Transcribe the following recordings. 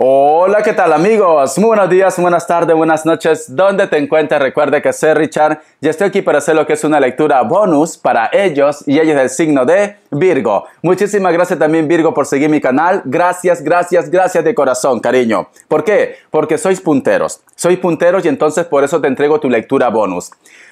Hola, ¿qué tal amigos? buenos días, buenas tardes, buenas noches, ¿dónde te encuentras? Recuerde que soy Richard y estoy aquí para hacer lo que es una lectura bonus para ellos y ellos del signo de Virgo. Muchísimas gracias también Virgo por seguir mi canal. Gracias, gracias, gracias de corazón, cariño. ¿Por qué? Porque sois punteros. Sois punteros y entonces por eso te entrego tu lectura bonus.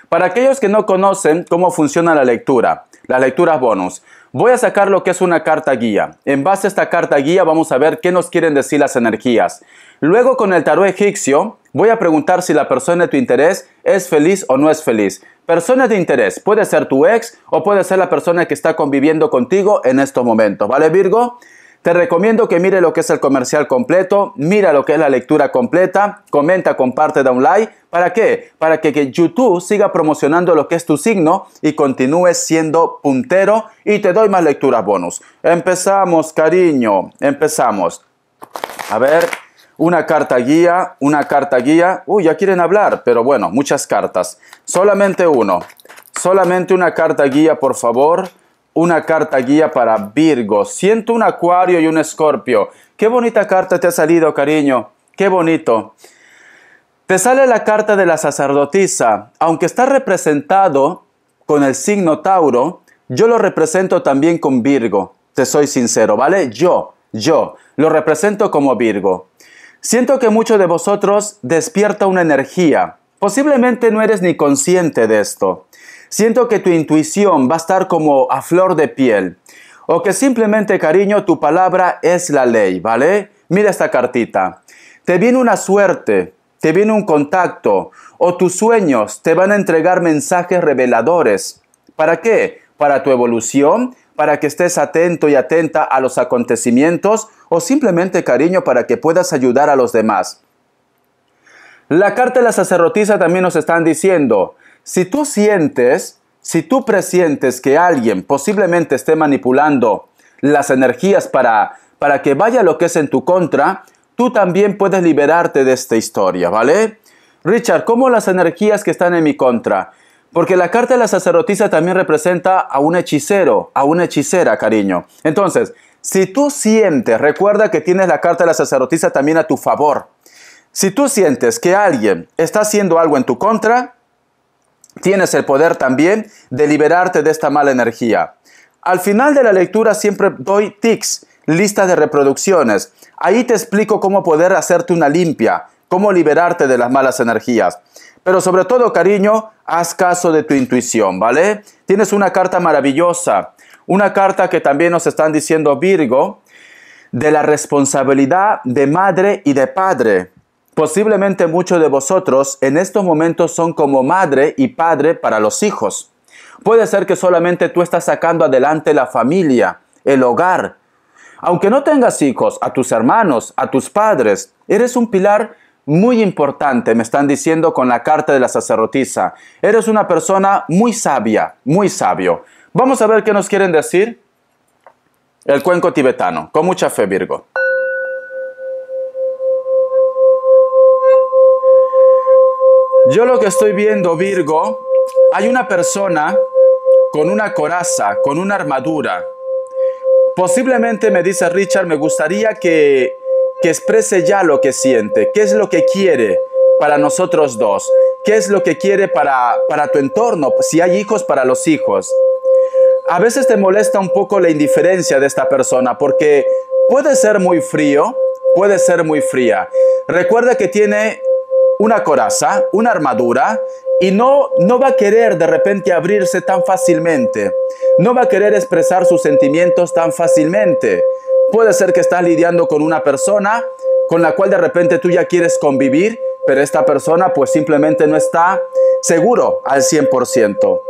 Para aquellos que no conocen cómo funciona la lectura, las lecturas bonus. Voy a sacar lo que es una carta guía. En base a esta carta guía vamos a ver qué nos quieren decir las energías. Luego con el tarot egipcio voy a preguntar si la persona de tu interés es feliz o no es feliz. Persona de interés puede ser tu ex o puede ser la persona que está conviviendo contigo en estos momentos. ¿Vale Virgo? Te recomiendo que mire lo que es el comercial completo, mira lo que es la lectura completa, comenta, comparte, da un like. ¿Para qué? Para que, YouTube siga promocionando lo que es tu signo y continúes siendo puntero y te doy más lecturas bonus. Empezamos, cariño, empezamos. A ver, una carta guía, una carta guía. Uy, ya quieren hablar, pero bueno, muchas cartas. Solamente uno, solamente una carta guía, por favor una carta guía para Virgo. Siento un Acuario y un Escorpio. Qué bonita carta te ha salido, cariño. Qué bonito. Te sale la carta de la sacerdotisa. Aunque está representado con el signo Tauro, yo lo represento también con Virgo. Te soy sincero, ¿vale? Yo, yo, lo represento como Virgo. Siento que muchos de vosotros despierta una energía. Posiblemente no eres ni consciente de esto. Siento que tu intuición va a estar como a flor de piel. O que simplemente, cariño, tu palabra es la ley, ¿vale? Mira esta cartita. Te viene una suerte, te viene un contacto, o tus sueños te van a entregar mensajes reveladores. ¿Para qué? Para tu evolución, para que estés atento y atenta a los acontecimientos, o simplemente, cariño, para que puedas ayudar a los demás. La carta de la sacerdotisa también nos están diciendo, si tú sientes, si tú presientes que alguien posiblemente esté manipulando las energías para, para que vaya lo que es en tu contra, tú también puedes liberarte de esta historia, ¿vale? Richard, ¿cómo las energías que están en mi contra? Porque la carta de la sacerdotisa también representa a un hechicero, a una hechicera, cariño. Entonces, si tú sientes, recuerda que tienes la carta de la sacerdotisa también a tu favor. Si tú sientes que alguien está haciendo algo en tu contra, tienes el poder también de liberarte de esta mala energía. Al final de la lectura siempre doy tics, listas de reproducciones. Ahí te explico cómo poder hacerte una limpia, cómo liberarte de las malas energías. Pero sobre todo, cariño, haz caso de tu intuición, ¿vale? Tienes una carta maravillosa, una carta que también nos están diciendo Virgo, de la responsabilidad de madre y de padre. Posiblemente muchos de vosotros en estos momentos son como madre y padre para los hijos. Puede ser que solamente tú estás sacando adelante la familia, el hogar. Aunque no tengas hijos, a tus hermanos, a tus padres, eres un pilar muy importante, me están diciendo con la carta de la sacerdotisa. Eres una persona muy sabia, muy sabio. Vamos a ver qué nos quieren decir el cuenco tibetano. Con mucha fe, Virgo. Yo lo que estoy viendo, Virgo, hay una persona con una coraza, con una armadura. Posiblemente me dice Richard, me gustaría que, que exprese ya lo que siente, qué es lo que quiere para nosotros dos, qué es lo que quiere para, para tu entorno, si hay hijos para los hijos. A veces te molesta un poco la indiferencia de esta persona porque puede ser muy frío, puede ser muy fría. Recuerda que tiene una coraza, una armadura, y no, no va a querer de repente abrirse tan fácilmente, no va a querer expresar sus sentimientos tan fácilmente. Puede ser que estás lidiando con una persona con la cual de repente tú ya quieres convivir, pero esta persona pues simplemente no está seguro al 100%.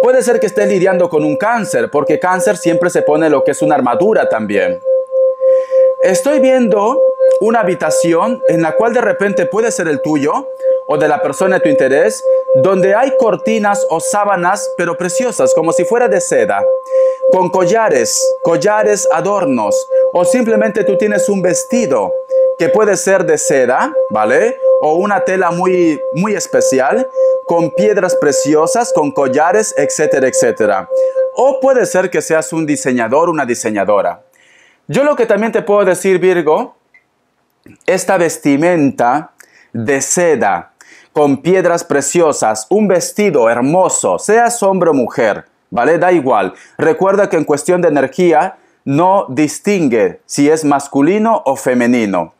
Puede ser que estés lidiando con un cáncer, porque cáncer siempre se pone lo que es una armadura también. Estoy viendo una habitación en la cual de repente puede ser el tuyo o de la persona de tu interés, donde hay cortinas o sábanas, pero preciosas, como si fuera de seda, con collares, collares, adornos, o simplemente tú tienes un vestido que puede ser de seda, ¿vale? O una tela muy, muy especial, con piedras preciosas, con collares, etcétera, etcétera. O puede ser que seas un diseñador, una diseñadora. Yo lo que también te puedo decir, Virgo, esta vestimenta de seda con piedras preciosas, un vestido hermoso, seas hombre o mujer, ¿vale? Da igual. Recuerda que en cuestión de energía no distingue si es masculino o femenino.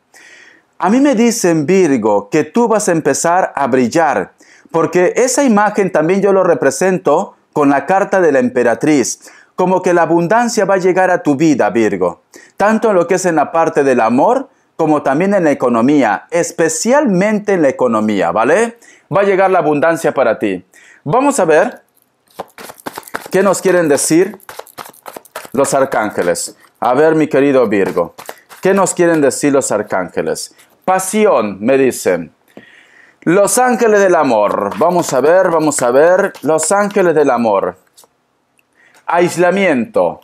A mí me dicen, Virgo, que tú vas a empezar a brillar, porque esa imagen también yo lo represento con la carta de la emperatriz, como que la abundancia va a llegar a tu vida, Virgo, tanto en lo que es en la parte del amor, como también en la economía, especialmente en la economía, ¿vale? Va a llegar la abundancia para ti. Vamos a ver qué nos quieren decir los arcángeles. A ver, mi querido Virgo, ¿qué nos quieren decir los arcángeles? Pasión, me dicen. Los ángeles del amor. Vamos a ver, vamos a ver. Los ángeles del amor. Aislamiento.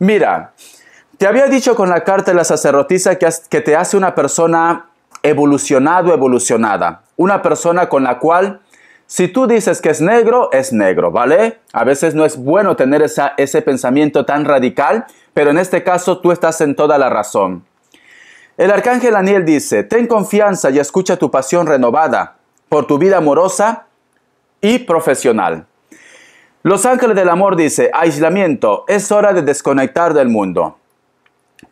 Mira, te había dicho con la carta de la sacerdotisa que, te hace una persona evolucionado, evolucionada. Una persona con la cual, si tú dices que es negro, es negro, ¿vale? A veces no es bueno tener ese pensamiento tan radical, pero en este caso tú estás en toda la razón. El arcángel Daniel dice, ten confianza y escucha tu pasión renovada por tu vida amorosa y profesional. Los ángeles del amor dice, aislamiento, es hora de desconectar del mundo.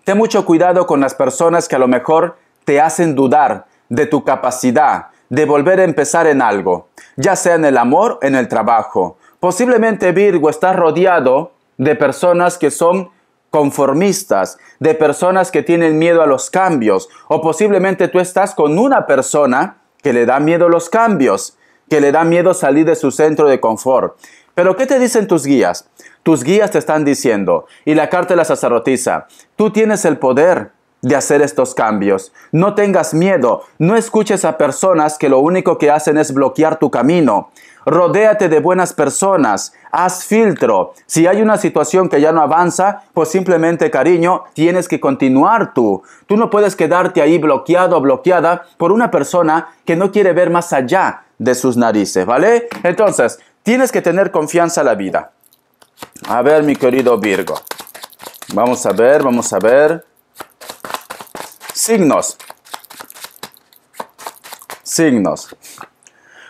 Ten mucho cuidado con las personas que a lo mejor te hacen dudar de tu capacidad de volver a empezar en algo, ya sea en el amor, en el trabajo. Posiblemente Virgo está rodeado de personas que son conformistas, de personas que tienen miedo a los cambios, o posiblemente tú estás con una persona que le da miedo a los cambios, que le da miedo salir de su centro de confort. Pero ¿qué te dicen tus guías? Tus guías te están diciendo, y la carta de la sacerdotisa, tú tienes el poder de hacer estos cambios. No tengas miedo, no escuches a personas que lo único que hacen es bloquear tu camino. Rodéate de buenas personas, haz filtro. Si hay una situación que ya no avanza, pues simplemente cariño, tienes que continuar tú. Tú no puedes quedarte ahí bloqueado o bloqueada por una persona que no quiere ver más allá de sus narices, ¿vale? Entonces, Tienes que tener confianza en la vida. A ver, mi querido Virgo. Vamos a ver, vamos a ver. Signos. Signos.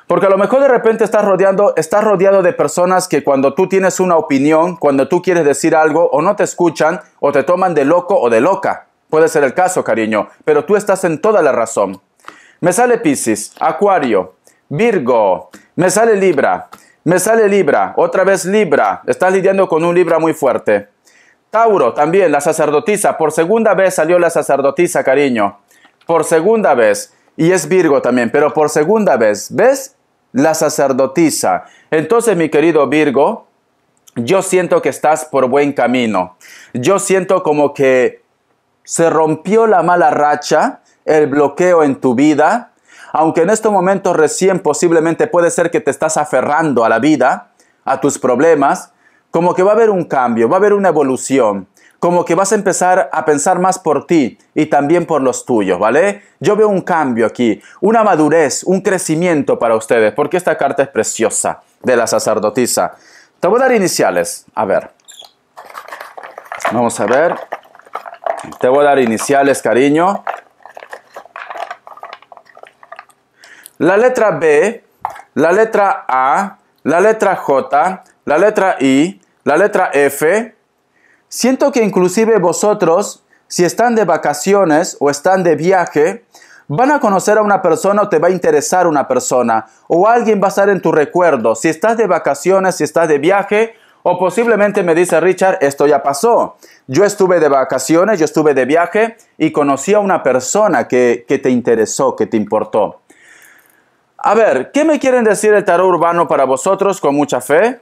Porque a lo mejor de repente estás, rodeando, estás rodeado de personas que cuando tú tienes una opinión, cuando tú quieres decir algo, o no te escuchan, o te toman de loco o de loca. Puede ser el caso, cariño, pero tú estás en toda la razón. Me sale Piscis, Acuario, Virgo, me sale Libra, me sale Libra, otra vez Libra, estás lidiando con un Libra muy fuerte. Tauro, también la sacerdotisa, por segunda vez salió la sacerdotisa, cariño. Por segunda vez. Y es Virgo también, pero por segunda vez. ¿Ves? La sacerdotisa. Entonces, mi querido Virgo, yo siento que estás por buen camino. Yo siento como que se rompió la mala racha, el bloqueo en tu vida, aunque en este momento recién posiblemente puede ser que te estás aferrando a la vida, a tus problemas, como que va a haber un cambio, va a haber una evolución, como que vas a empezar a pensar más por ti y también por los tuyos, ¿vale? Yo veo un cambio aquí, una madurez, un crecimiento para ustedes, porque esta carta es preciosa de la sacerdotisa. Te voy a dar iniciales, a ver. Vamos a ver. Te voy a dar iniciales, cariño. La letra B, la letra A, la letra J, la letra I, la letra F. Siento que inclusive vosotros, si están de vacaciones o están de viaje, van a conocer a una persona o te va a interesar una persona o alguien va a estar en tu recuerdo. Si estás de vacaciones, si estás de viaje o posiblemente me dice Richard, esto ya pasó. Yo estuve de vacaciones, yo estuve de viaje y conocí a una persona que, que te interesó, que te importó. A ver, ¿qué me quieren decir el tarot urbano para vosotros con mucha fe?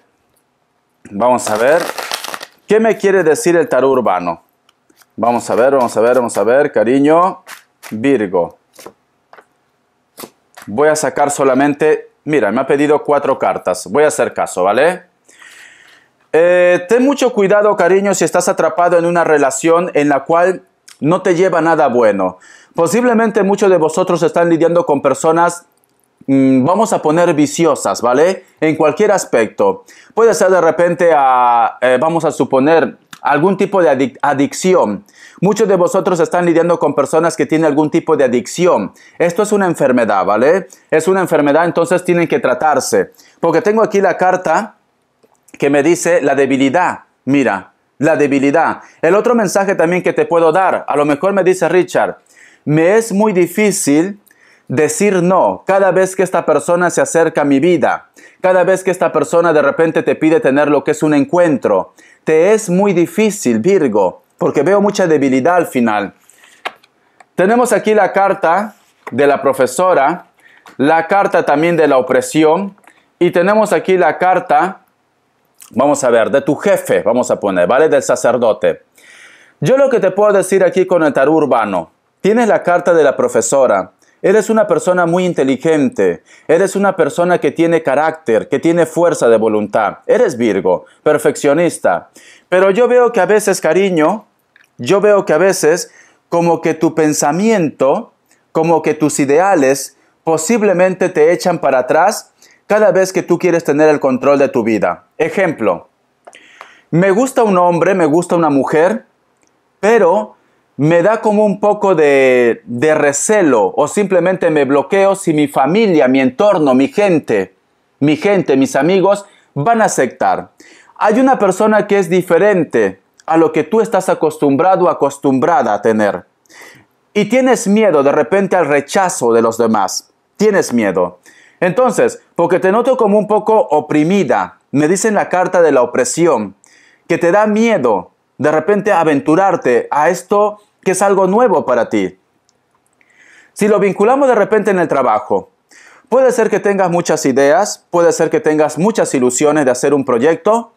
Vamos a ver. ¿Qué me quiere decir el tarot urbano? Vamos a ver, vamos a ver, vamos a ver, cariño. Virgo. Voy a sacar solamente... Mira, me ha pedido cuatro cartas. Voy a hacer caso, ¿vale? Eh, ten mucho cuidado, cariño, si estás atrapado en una relación en la cual no te lleva nada bueno. Posiblemente muchos de vosotros están lidiando con personas Mm, vamos a poner viciosas, ¿vale? En cualquier aspecto. Puede ser de repente, eh, vamos a suponer, algún tipo de adicción. Muchos de vosotros están lidiando con personas que tienen algún tipo de adicción. Esto es una enfermedad, ¿vale? Es una enfermedad, entonces tienen que tratarse. Porque tengo aquí la carta que me dice la debilidad. Mira, la debilidad. El otro mensaje también que te puedo dar, a lo mejor me dice Richard, me es muy difícil decir no cada vez que esta persona se acerca a mi vida, cada vez que esta persona de repente te pide tener lo que es un encuentro. Te es muy difícil, Virgo, porque veo mucha debilidad al final. Tenemos aquí la carta de la profesora, la carta también de la opresión y tenemos aquí la carta, vamos a ver, de tu jefe, vamos a poner, ¿vale? Del sacerdote. Yo lo que te puedo decir aquí con el tarú urbano, tienes la carta de la profesora, Eres una persona muy inteligente, eres una persona que tiene carácter, que tiene fuerza de voluntad, eres Virgo, perfeccionista. Pero yo veo que a veces, cariño, yo veo que a veces como que tu pensamiento, como que tus ideales posiblemente te echan para atrás cada vez que tú quieres tener el control de tu vida. Ejemplo, me gusta un hombre, me gusta una mujer, pero me da como un poco de, de recelo o simplemente me bloqueo si mi familia, mi entorno, mi gente, mi gente, mis amigos van a aceptar. Hay una persona que es diferente a lo que tú estás acostumbrado, o acostumbrada a tener. Y tienes miedo de repente al rechazo de los demás. Tienes miedo. Entonces, porque te noto como un poco oprimida, me dicen la carta de la opresión, que te da miedo de repente aventurarte a esto que es algo nuevo para ti. Si lo vinculamos de repente en el trabajo, puede ser que tengas muchas ideas, puede ser que tengas muchas ilusiones de hacer un proyecto,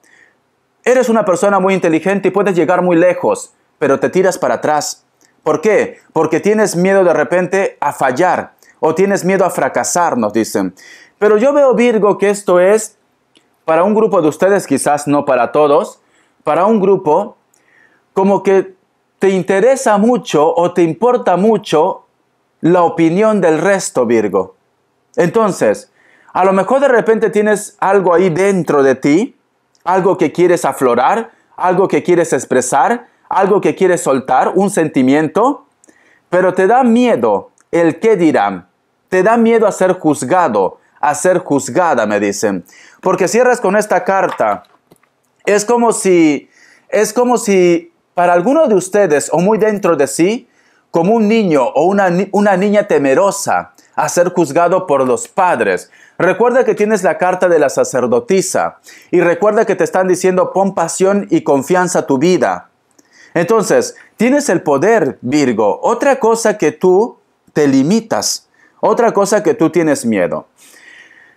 eres una persona muy inteligente y puedes llegar muy lejos, pero te tiras para atrás. ¿Por qué? Porque tienes miedo de repente a fallar o tienes miedo a fracasar, nos dicen. Pero yo veo, Virgo, que esto es para un grupo de ustedes, quizás no para todos, para un grupo, como que te interesa mucho o te importa mucho la opinión del resto, Virgo. Entonces, a lo mejor de repente tienes algo ahí dentro de ti, algo que quieres aflorar, algo que quieres expresar, algo que quieres soltar, un sentimiento, pero te da miedo el qué dirán. Te da miedo a ser juzgado, a ser juzgada, me dicen. Porque cierras con esta carta. Es como si, es como si para algunos de ustedes, o muy dentro de sí, como un niño o una, niña temerosa a ser juzgado por los padres. Recuerda que tienes la carta de la sacerdotisa y recuerda que te están diciendo pon pasión y confianza a tu vida. Entonces, tienes el poder, Virgo. Otra cosa que tú te limitas, otra cosa que tú tienes miedo.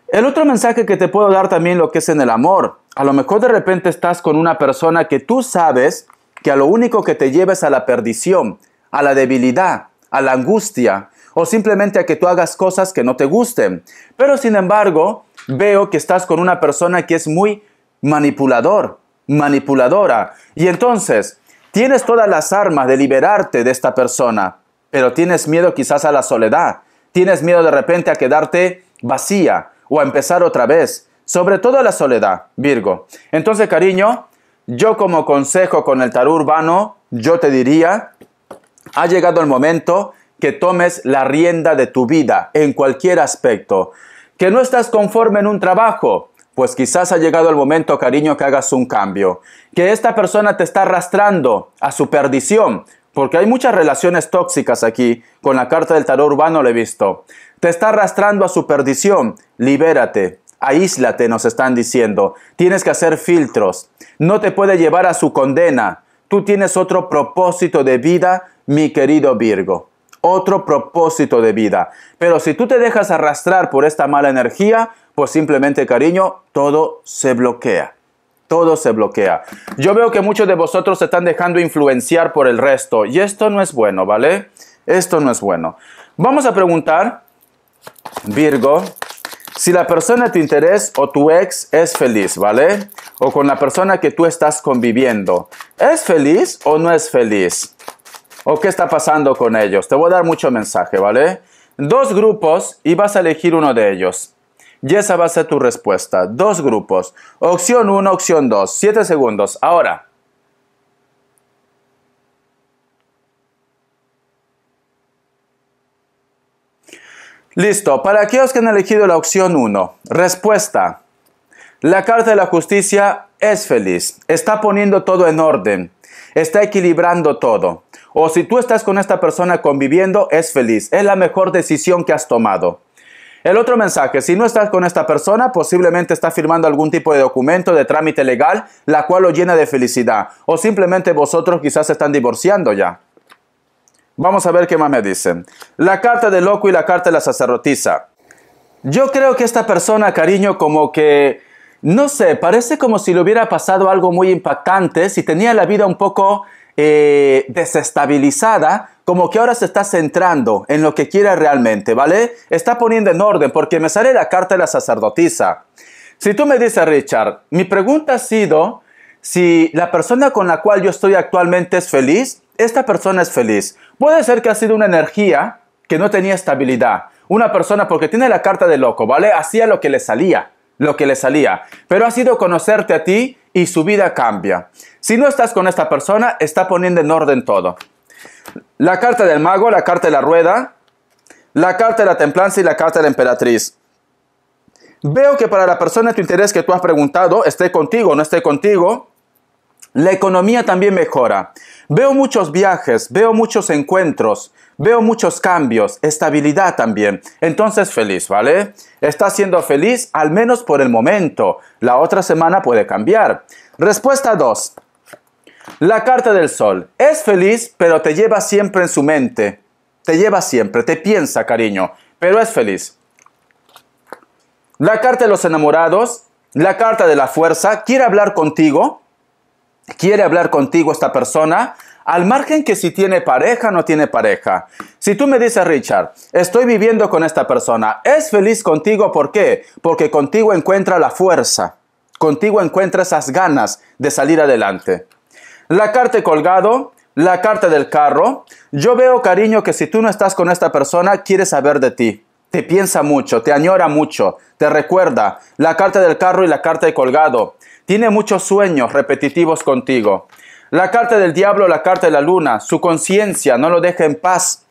El otro mensaje que te puedo dar también lo que es en el amor. A lo mejor de repente estás con una persona que tú sabes que a lo único que te lleves a la perdición, a la debilidad, a la angustia, o simplemente a que tú hagas cosas que no te gusten. Pero sin embargo, veo que estás con una persona que es muy manipulador, manipuladora. Y entonces, tienes todas las armas de liberarte de esta persona, pero tienes miedo quizás a la soledad, tienes miedo de repente a quedarte vacía o a empezar otra vez, sobre todo a la soledad, Virgo. Entonces, cariño, yo como consejo con el tarot urbano, yo te diría, ha llegado el momento que tomes la rienda de tu vida en cualquier aspecto. Que no estás conforme en un trabajo, pues quizás ha llegado el momento, cariño, que hagas un cambio. Que esta persona te está arrastrando a su perdición, porque hay muchas relaciones tóxicas aquí, con la carta del tarot urbano lo he visto. Te está arrastrando a su perdición, libérate aíslate, nos están diciendo. Tienes que hacer filtros. No te puede llevar a su condena. Tú tienes otro propósito de vida, mi querido Virgo. Otro propósito de vida. Pero si tú te dejas arrastrar por esta mala energía, pues simplemente, cariño, todo se bloquea todo se bloquea. Yo veo que muchos de vosotros se están dejando influenciar por el resto y esto no es bueno, ¿vale? Esto no es bueno. Vamos a preguntar, Virgo, si la persona de tu interés o tu ex es feliz, ¿vale? O con la persona que tú estás conviviendo, ¿es feliz o no es feliz? ¿O qué está pasando con ellos? Te voy a dar mucho mensaje, ¿vale? Dos grupos y vas a elegir uno de ellos. Y esa va a ser tu respuesta. Dos grupos. Opción 1, opción 2. Siete segundos. Ahora. Listo, para aquellos que han elegido la opción 1, respuesta. La Carta de la Justicia es feliz, está poniendo todo en orden, está equilibrando todo. O si tú estás con esta persona conviviendo, es feliz, es la mejor decisión que has tomado. El otro mensaje, si no estás con esta persona, posiblemente está firmando algún tipo de documento de trámite legal, la cual lo llena de felicidad, o simplemente vosotros quizás están divorciando ya. Vamos a ver qué más me dicen. La carta de loco y la carta de la sacerdotisa. Yo creo que esta persona, cariño, como que, no sé, parece como si le hubiera pasado algo muy impactante, si tenía la vida un poco eh, desestabilizada, como que ahora se está centrando en lo que quiere realmente, ¿vale? Está poniendo en orden, porque me sale la carta de la sacerdotisa. Si tú me dices, Richard, mi pregunta ha sido si la persona con la cual yo estoy actualmente es feliz, esta persona es feliz. Puede ser que ha sido una energía que no tenía estabilidad. Una persona, porque tiene la carta de loco, ¿vale? Hacía lo que le salía, lo que le salía. Pero ha sido conocerte a ti y su vida cambia. Si no estás con esta persona, está poniendo en orden todo. La carta del mago, la carta de la rueda, la carta de la templanza y la carta de la emperatriz. Veo que para la persona de tu interés que tú has preguntado, esté contigo no esté contigo, la economía también mejora. Veo muchos viajes, veo muchos encuentros, veo muchos cambios, estabilidad también. Entonces feliz, ¿vale? Está siendo feliz al menos por el momento. La otra semana puede cambiar. Respuesta 2. La carta del sol. Es feliz, pero te lleva siempre en su mente. Te lleva siempre, te piensa, cariño, pero es feliz. La carta de los enamorados, la carta de la fuerza, quiere hablar contigo, quiere hablar contigo esta persona, al margen que si tiene pareja no tiene pareja. Si tú me dices, Richard, estoy viviendo con esta persona, es feliz contigo, ¿por qué? Porque contigo encuentra la fuerza, contigo encuentra esas ganas de salir adelante. La carta colgado, la carta del carro, yo veo, cariño, que si tú no estás con esta persona, quiere saber de ti. Te piensa mucho, te añora mucho, te recuerda la carta del carro y la carta de colgado. Tiene muchos sueños repetitivos contigo. La carta del diablo, la carta de la luna, su conciencia no lo deja en paz.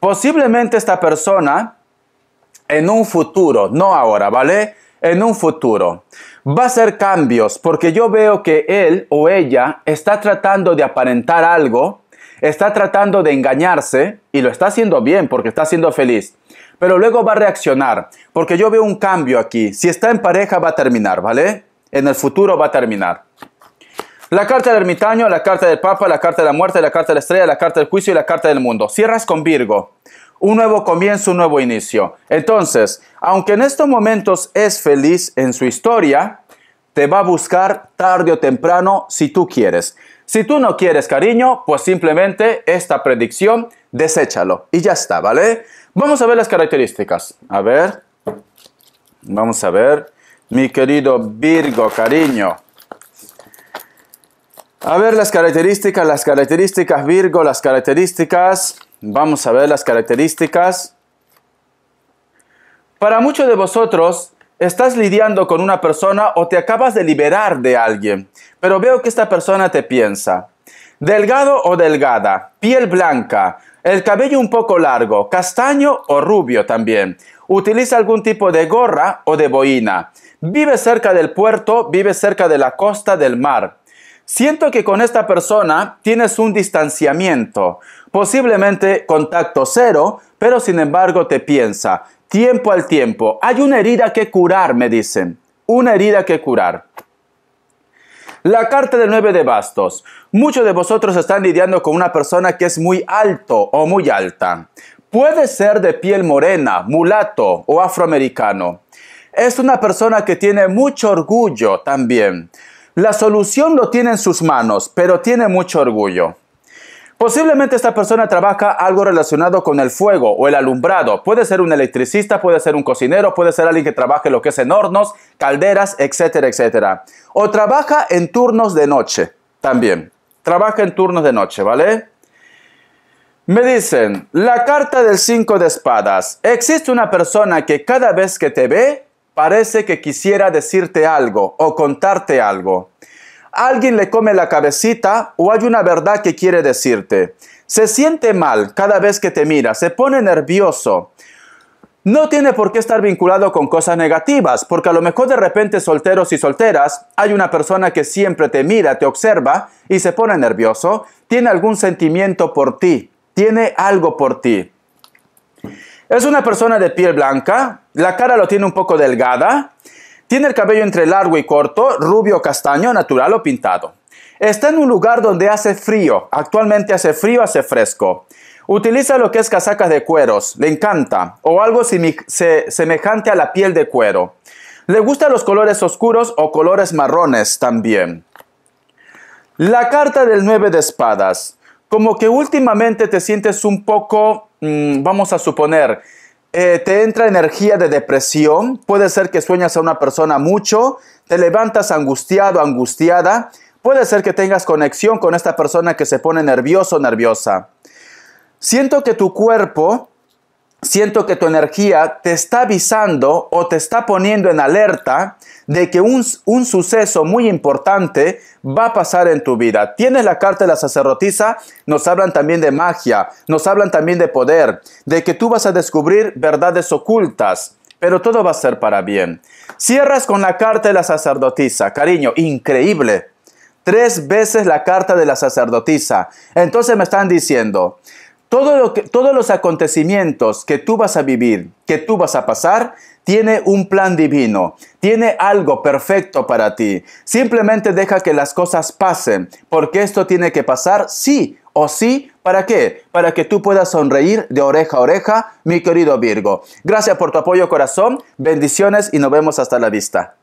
Posiblemente esta persona en un futuro, no ahora, ¿vale? En un futuro va a hacer cambios porque yo veo que él o ella está tratando de aparentar algo, está tratando de engañarse y lo está haciendo bien porque está siendo feliz. Pero luego va a reaccionar porque yo veo un cambio aquí. Si está en pareja va a terminar, ¿vale? en el futuro va a terminar. La carta del ermitaño, la carta del papa, la carta de la muerte, la carta de la estrella, la carta del juicio y la carta del mundo. Cierras con Virgo. Un nuevo comienzo, un nuevo inicio. Entonces, aunque en estos momentos es feliz en su historia, te va a buscar tarde o temprano si tú quieres. Si tú no quieres cariño, pues simplemente esta predicción, deséchalo y ya está, ¿vale? Vamos a ver las características. A ver. Vamos a ver mi querido Virgo, cariño. A ver las características, las características Virgo, las características. Vamos a ver las características. Para muchos de vosotros, estás lidiando con una persona o te acabas de liberar de alguien, pero veo que esta persona te piensa. Delgado o delgada, piel blanca, el cabello un poco largo, castaño o rubio también. Utiliza algún tipo de gorra o de boina. Vive cerca del puerto, vive cerca de la costa del mar. Siento que con esta persona tienes un distanciamiento, posiblemente contacto cero, pero sin embargo te piensa, tiempo al tiempo, hay una herida que curar, me dicen, una herida que curar. La carta del 9 de bastos. Muchos de vosotros están lidiando con una persona que es muy alto o muy alta. Puede ser de piel morena, mulato o afroamericano. Es una persona que tiene mucho orgullo también. La solución lo tiene en sus manos, pero tiene mucho orgullo. Posiblemente esta persona trabaja algo relacionado con el fuego o el alumbrado. Puede ser un electricista, puede ser un cocinero, puede ser alguien que trabaje lo que es en hornos, calderas, etcétera, etcétera. O trabaja en turnos de noche también. Trabaja en turnos de noche, ¿vale? Me dicen, la carta del 5 de espadas. Existe una persona que cada vez que te ve, Parece que quisiera decirte algo o contarte algo. Alguien le come la cabecita o hay una verdad que quiere decirte. Se siente mal cada vez que te mira, se pone nervioso. No tiene por qué estar vinculado con cosas negativas, porque a lo mejor de repente solteros y solteras, hay una persona que siempre te mira, te observa y se pone nervioso, tiene algún sentimiento por ti, tiene algo por ti. Es una persona de piel blanca, la cara lo tiene un poco delgada, tiene el cabello entre largo y corto, rubio o castaño, natural o pintado. Está en un lugar donde hace frío, actualmente hace frío, hace fresco. Utiliza lo que es casacas de cueros, le encanta, o algo semejante a la piel de cuero. Le gustan los colores oscuros o colores marrones también. La carta del 9 de espadas como que últimamente te sientes un poco, mm, vamos a suponer, eh, te entra energía de depresión, puede ser que sueñas a una persona mucho, te levantas angustiado, angustiada, puede ser que tengas conexión con esta persona que se pone nervioso, nerviosa. Siento que tu cuerpo siento que tu energía te está avisando o te está poniendo en alerta de que un, suceso muy importante va a pasar en tu vida. Tienes la carta de la sacerdotisa, nos hablan también de magia, nos hablan también de poder, de que tú vas a descubrir verdades ocultas, pero todo va a ser para bien. Cierras con la carta de la sacerdotisa, cariño, increíble. Tres veces la carta de la sacerdotisa. Entonces me están diciendo, todo lo que, todos los acontecimientos que tú vas a vivir, que tú vas a pasar, tiene un plan divino, tiene algo perfecto para ti. Simplemente deja que las cosas pasen, porque esto tiene que pasar sí o sí. ¿Para qué? Para que tú puedas sonreír de oreja a oreja, mi querido Virgo. Gracias por tu apoyo, corazón. Bendiciones y nos vemos hasta la vista.